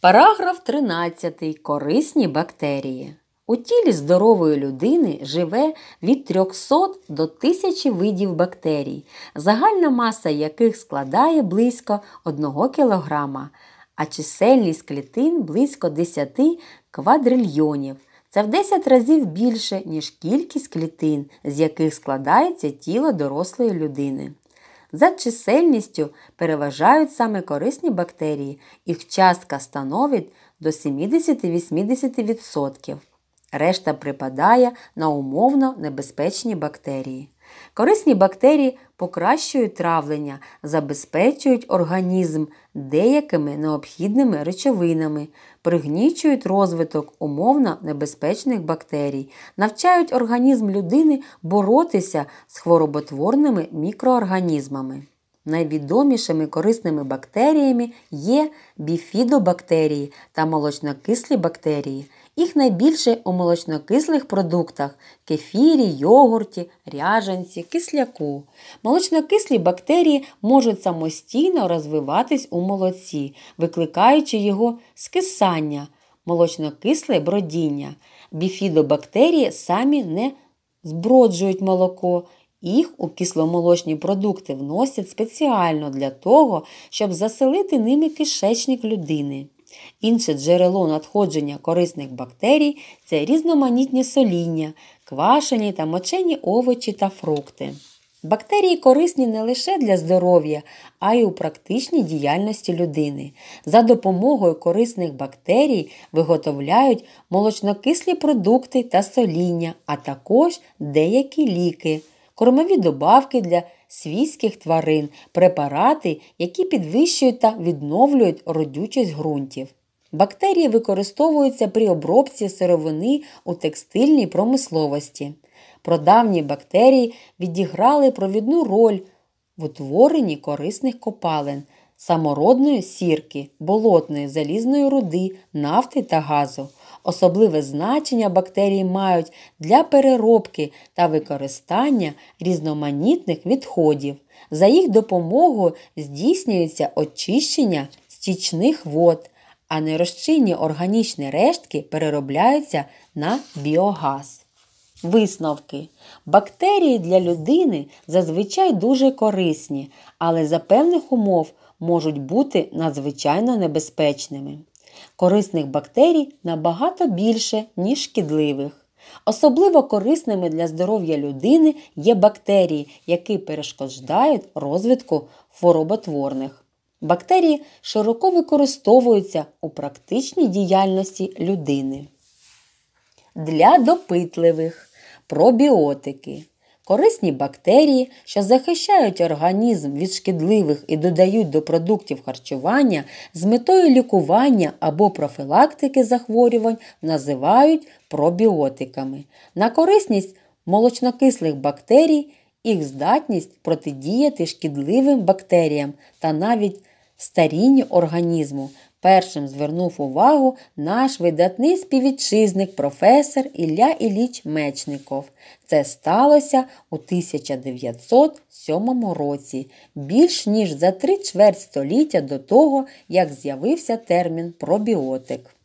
Параграф 13. Корисні бактерії. У тілі здорової людини живе від 300 до 1000 видів бактерій, загальна маса яких складає близько 1 кг, а чисельність клітин близько 10 квадрильйонів. Це в 10 разів більше, ніж кількість клітин, з яких складається тіло дорослої людини. За чисельністю переважають саме корисні бактерії, їх частка становить до 70-80%. Решта припадає на умовно небезпечні бактерії. Корисні бактерії покращують травлення, забезпечують організм деякими необхідними речовинами, пригнічують розвиток умовно небезпечних бактерій, навчають організм людини боротися з хвороботворними мікроорганізмами. Найвідомішими корисними бактеріями є біфідобактерії та молочнокислі бактерії. Їх найбільше у молочнокислих продуктах кефірі, йогурті, ряжанці, кисляку. Молочнокислі бактерії можуть самостійно розвиватись у молоці, викликаючи його скисання, молочнокисле бродіння. Біфідобактерії самі не зброджують молоко. Їх у кисломолочні продукти вносять спеціально для того, щоб заселити ними кишечник людини. Інше джерело надходження корисних бактерій це різноманітні соління, квашені та мочені овочі та фрукти. Бактерії корисні не лише для здоров'я, а й у практичній діяльності людини. За допомогою корисних бактерій виготовляють молочнокислі продукти та соління, а також деякі ліки кормові добавки для свійських тварин, препарати, які підвищують та відновлюють родючість ґрунтів. Бактерії використовуються при обробці сировини у текстильній промисловості. Продавні бактерії відіграли провідну роль в утворенні корисних копалин, самородної сірки, болотної, залізної руди, нафти та газу. Особливе значення бактерії мають для переробки та використання різноманітних відходів. За їх допомогою здійснюється очищення стічних вод, а нерозчинні органічні рештки переробляються на біогаз. Висновки. Бактерії для людини зазвичай дуже корисні, але за певних умов можуть бути надзвичайно небезпечними. Корисних бактерій набагато більше, ніж шкідливих. Особливо корисними для здоров'я людини є бактерії, які перешкоджають розвитку хвороботворних. Бактерії широко використовуються у практичній діяльності людини. Для допитливих пробіотики. Корисні бактерії, що захищають організм від шкідливих і додають до продуктів харчування з метою лікування або профілактики захворювань, називають пробіотиками. На корисність молочнокислих бактерій їх здатність протидіяти шкідливим бактеріям та навіть старінню організму першим звернув увагу наш видатний співвітчизник професор Ілля Іліч Мечников. Це сталося у 1907 році, більш ніж за три чверть століття до того, як з'явився термін пробіотик.